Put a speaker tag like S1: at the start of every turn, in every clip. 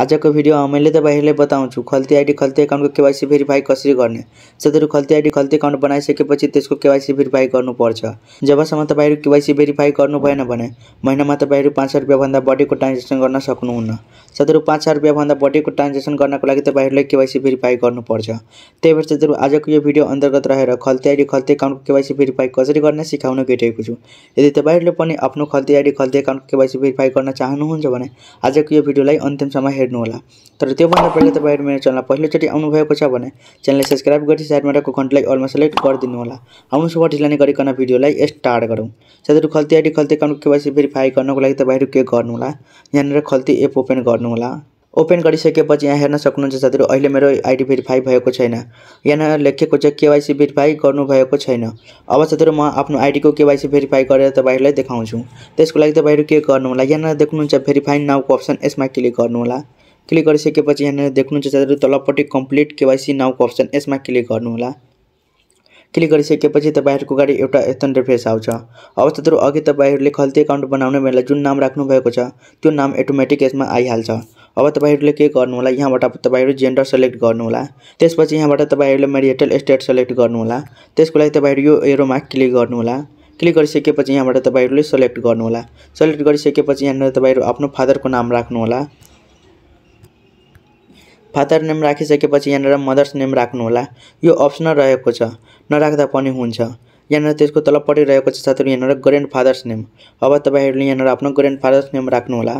S1: आजको भिडियोमा मैले तपाईँहरूलाई बताउँछु खल्ती आइडी खल्ती एकाउन्टको केवाइसी भेरिफाई कसरी गर्ने साथीहरू खल्ती आइडी खल्ती एकाउन्ट बनाइसकेपछि त्यसको केवाइसी भेरिफाई गर्नुपर्छ जबसम्म तपाईँहरू केवाइसी भेरिफाई गर्नु भएन भने महिनामा तपाईँहरू पाँच सय रुपियाँभन्दा बढीको ट्रान्जेक्सन गर्न सक्नुहुन्न साथीहरू पाँच हजार रुपियाँभन्दा बढीको ट्रान्जेक्सन गर्नको लागि तपाईँहरूले केवाइसी भेरिफाई गर्नुपर्छ त्यही भएर साथीहरू आजको यो भिडियो अन्तर्गत रहेर खल्ती आइडी खल्ती एकाउन्टको केवाइसी भेरिफाई कसरी गर्ने सिकाउन भेटेको छु यदि तपाईँहरूले पनि आफ्नो खल्ती आइडी खल्ती एकाउन्टको केवाइसी भेरिफाई गर्न चाहनुहुन्छ भने आजको यो भिडियोलाई अन्तिमसम्म हेर्नुहोला तर त्योभन्दा पहिले तपाईँहरू मेरो च्यानल पहिलोचोटि आउनुभएको छ भने च्यानललाई सब्सक्राइब गरी साइडमा रहेको घन्टलाई अलमा सेलेक्ट गरिदिनु होला आउनु सुब ढिलाने गरिकन भिडियोलाई स्टार्ट गरौँ साथीहरू खल्ती आइडी खल्ती एकाउन्टको केवाइसी भेरिफाई गर्नको लागि तपाईँहरू के गर्नुहोला यहाँनिर खल्ती एप ओपन गर्नु गर्नुहोला ओपन गरिसकेपछि यहाँ हेर्न सक्नुहुन्छ साथीहरू अहिले मेरो आइडी भेरिफाई भएको छैन यहाँ लेखेको चाहिँ केवाइसी भेरिफाई गर्नुभएको छैन अब साथीहरू म आफ्नो आइडीको केवाइसी भेरिफाई गरेर तपाईँहरूलाई देखाउँछु त्यसको लागि तपाईँहरू के गर्नुहोला यहाँनिर देख्नुहुन्छ भेरिफाई नाउको अप्सन यसमा क्लिक गर्नुहोला क्लिक गरिसकेपछि यहाँनिर देख्नुहुन्छ साथीहरू तलपट्टि कम्प्लिट केवाइसी नाउको अप्सन यसमा क्लिक गर्नुहोला क्लिक गरिसकेपछि तपाईँहरूको गाडी एउटा यस्तो इन्टरफेस आउँछ अब त्यत्रो अघि तपाईँहरूले खल्ती एकाउन्ट बनाउने बेला जुन नाम राख्नुभएको छ त्यो नाम एटोमेटिक यसमा आइहाल्छ अब तपाईँहरूले के गर्नु होला यहाँबाट तपाईँहरू जेन्डर सेलेक्ट गर्नुहोला त्यसपछि यहाँबाट तपाईँहरूले मेरिएटल स्टेट सेलेक्ट गर्नुहोला त्यसको लागि तपाईँहरू यो एरोमा क्लिक गर्नुहोला क्लिक गरिसकेपछि यहाँबाट तपाईँहरूले सेलेक्ट गर्नुहोला सेलेक्ट गरिसकेपछि यहाँनिर तपाईँहरू आफ्नो फादरको नाम राख्नुहोला फादर नेम राखिसकेपछि यहाँनिर मदर्स नेम राख्नुहोला यो अप्सनल रहेको छ नराख्दा पनि हुन्छ यहाँनिर त्यसको तलपट्टि रहेको छ साथीहरू यहाँनिर ग्रेन्ड फादर्स नेम अब तपाईँहरूले यहाँनिर आफ्नो ग्रेन्ड फादर्स नेम राख्नुहोला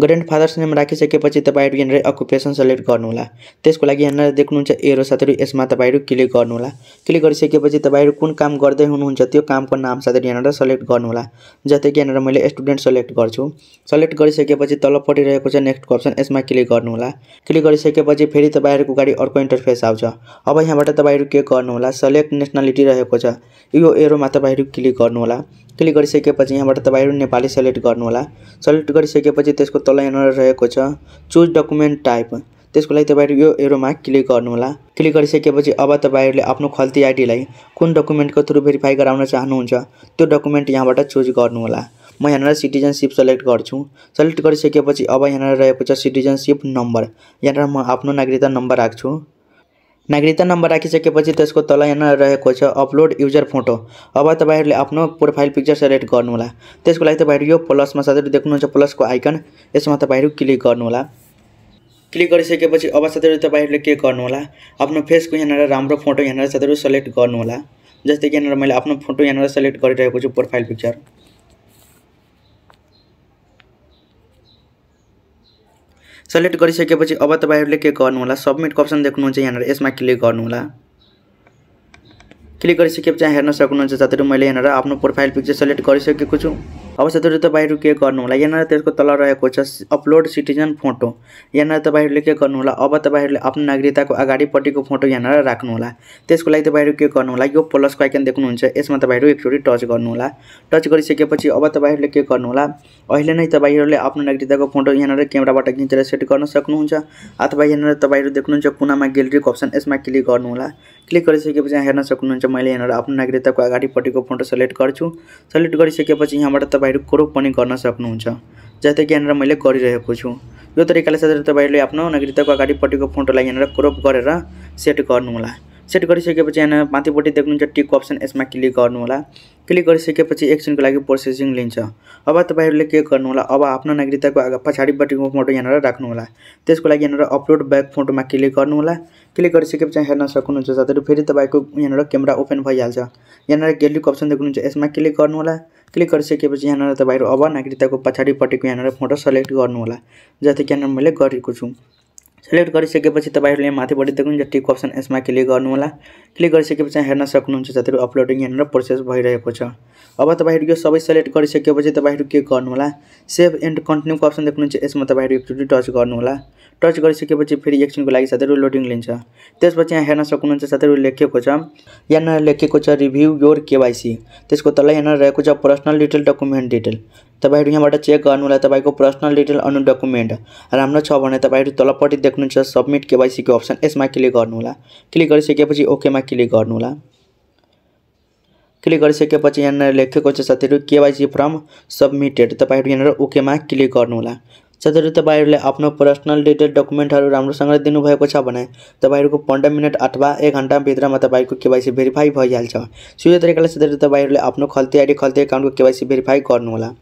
S1: ग्रान्ड फादर्स नेम राखिसकेपछि तपाईँहरू यहाँनिर अकुपेसन सेलेक्ट गर्नुहोला त्यसको लागि यहाँनिर देख्नुहुन्छ एरो साथीहरू यसमा तपाईँहरू क्लिक गर्नुहोला क्लिक गरिसकेपछि तपाईँहरू कुन काम गर्दै हुनुहुन्छ त्यो कामको नाम साथीहरू यहाँनिर सेलेक्ट गर्नुहोला जस्तै कि यहाँनिर मैले स्टुडेन्ट सेलेक्ट गर्छु सेलेक्ट गरिसकेपछि तलपट्टि रहेको छ नेक्स्ट अप्सन यसमा क्लिक गर्नुहोला क्लिक गरिसकेपछि फेरि तपाईँहरूको गाडी अर्को इन्टरफेस आउँछ अब यहाँबाट तपाईँहरू के गर्नुहोला सेलेक्ट नेसनालिटी रहेको छ यो एरोमा तपाईँहरू क्लिक गर्नुहोला क्लिक गरिसकेपछि यहाँबाट तपाईँहरू नेपाली सेलेक्ट गर्नुहोला सेलेक्ट गरिसकेपछि त्यसको तल यहाँनिर रहेको छ चुज डकुमेन्ट टाइप त्यसको लागि तपाईँहरू यो एरोमा क्लिक गर्नुहोला क्लिक गरिसकेपछि अब तपाईँहरूले आफ्नो खल्ती आइडीलाई कुन डकुमेन्टको थ्रु भेरिफाई गराउन चाहनुहुन्छ त्यो डकुमेन्ट यहाँबाट चुज गर्नुहोला म यहाँनिर सिटिजनसिप सेलेक्ट गर्छु सेलेक्ट गरिसकेपछि अब यहाँनिर रहेको छ सिटिजनसिप नम्बर यहाँनिर म आफ्नो नागरिकता नम्बर राख्छु नागरिकता नम्बर राखिसकेपछि त्यसको तल यहाँ रहेको छ अपलोड युजर फोटो अब तपाईँहरूले आफ्नो प्रोफाइल पिक्चर सेलेक्ट गर्नुहोला त्यसको लागि तपाईँहरू यो प्लसमा साथीहरू देख्नुहुन्छ प्लसको आइकन यसमा तपाईँहरू क्लिक गर्नुहोला क्लिक गरिसकेपछि अब साथीहरू तपाईँहरूले के गर्नुहोला आफ्नो फेसको यहाँनिर राम्रो फोटो यहाँनिर साथीहरू सेलेक्ट गर्नुहोला जस्तै कि यहाँनिर मैले आफ्नो फोटो यहाँनिर सेलेक्ट गरिरहेको छु प्रोफाइल पिक्चर सेलेक्ट गरिसकेपछि अब तपाईँहरूले के गर्नुहोला सबमिटको अप्सन देख्नुहुन्छ यहाँनिर यसमा क्लिक गर्नुहोला क्लिक गरिसकेपछि चाहिँ हेर्न सक्नुहुन्छ साथीहरू मैले यहाँनिर आफ्नो प्रोफाइल पिक्चर सेलेक्ट गरिसकेको छु अब साथीहरू तपाईँहरू के होला यहाँनिर त्यसको तल रहेको छ अपलोड सिटिजन फोटो यहाँनिर तपाईँहरूले के गर्नु होला अब तपाईँहरूले आफ्नो नागरिकताको अगाडिपट्टिको फोटो यहाँनिर होला त्यसको लागि तपाईँहरू के गर्नु होला यो प्लसको आइकन देख्नुहुन्छ यसमा तपाईँहरू एकचोटि टच गर्नु होला टच गरिसकेपछि अब तपाईँहरूले के गर्नु होला अहिले नै तपाईँहरूले आफ्नो नागरिकताको फोटो यहाँनिर क्यामेराबाट खिचेर सेट गर्न सक्नुहुन्छ अथवा यहाँनिर तपाईँहरू देख्नुहुन्छ कुनामा ग्यालेरीको अप्सन यसमा क्लिक गर्नु होला क्लिक गरिसकेपछि हेर्न सक्नुहुन्छ मैले यहाँनिर आफ्नो नागरिकताको अगाडिपट्टिको फोटो सेलेक्ट गर्छु सेलेक्ट गरिसकेपछि यहाँबाट तपाईँहरू क्रोप पनि गर्न सक्नुहुन्छ जस्तै कि यहाँनिर मैले गरिरहेको छु यो तरिकाले साथै तपाईँहरूले आफ्नो नागरिकताको अगाडिपट्टिको फोटोलाई यहाँनिर क्रोप गरेर सेट गर्नुहोला सेट गरिसकेपछि यहाँ माथिपट्टि देख्नुहुन्छ टिक अप्सन यसमा क्लिक गर्नुहोला क्लिक गरिसकेपछि एकछिनको लागि प्रोसेसिङ लिन्छ अब तपाईँहरूले के गर्नुहोला अब आफ्नो नागरिकताको पछाडिपट्टिको फोटो यहाँनिर राख्नुहोला त्यसको लागि यहाँनिर अपलोड ब्याक फोटोमा क्लिक गर्नुहोला क्लिक गरिसकेपछि हेर्न सक्नुहुन्छ जति फेरि तपाईँको यहाँनिर क्यामेरा ओपन भइहाल्छ यहाँनिर गेलीको अप्सन देख्नुहुन्छ यसमा क्लिक गर्नुहोला क्लिक गरिसकेपछि यहाँनिर तपाईँहरू अब नागरिकताको पछाडिपट्टिको यहाँनिर फोटो सेलेक्ट गर्नुहोला जति कि मैले गरेको छु सेलेक्ट गरिसकेपछि तपाईँहरूले माथिबाट देख्नु हुन्छ टिक अप्सन यसमा क्लिक गर्नुहोला क्लिक गरिसकेपछि हेर्न सक्नुहुन्छ जतिहरू अपलोडिङ यहाँनिर प्रोसेस भइरहेको छ अब तपाईँहरू यो सबै सेलेक्ट गरिसकेपछि तपाईँहरू के गर्नुहोला सेभ एन्ड कन्टिन्यूको अप्सन देख्नुहुन्छ यसमा तपाईँहरू एकचोटि टच गर्नुहोला टच गरिसकेपछि फेरि एकछिनको लागि साथीहरू लोडिङ लिन्छ त्यसपछि यहाँ हेर्न सक्नुहुन्छ साथीहरू लेखेको छ यहाँनिर लेखेको छ रिभ्यू योर केवाइसी त्यसको तल यहाँनिर रहेको छ पर्सनल डिटेल डकुमेन्ट डिटेल तपाईँहरू यहाँबाट चेक गर्नुहोला तपाईँको पर्सनल डिटेल अनु डकुमेन्ट राम्रो छ भने तपाईँहरू तलपट्टि देख्नुहुन्छ सबमिट केवाइसीको अप्सन यसमा क्लिक गर्नुहोला क्लिक गरिसकेपछि ओकेमा क्लिक गर्नुहोला क्लिक गरिसकेपछि यहाँनिर लेखेको छ साथीहरू केवाइसी फर्म सबमिटेड तपाईँहरू यहाँनिर ओकेमा क्लिक गर्नुहोला साथीहरू तपाईँहरूले आफ्नो पर्सनल डिटेल डकुमेन्टहरू राम्रोसँग दिनुभएको छ भने तपाईँहरूको पन्ध्र मिनट अथवा एक घन्टाभित्रमा तपाईँहरूको केवाइसी भेरिफाई भइहाल्छ सो तरिकाले साथीहरू तपाईँहरूले आफ्नो खल्ती आइडी खल्ती एकाउन्टको केवाइसी भेरिफाई गर्नुहोला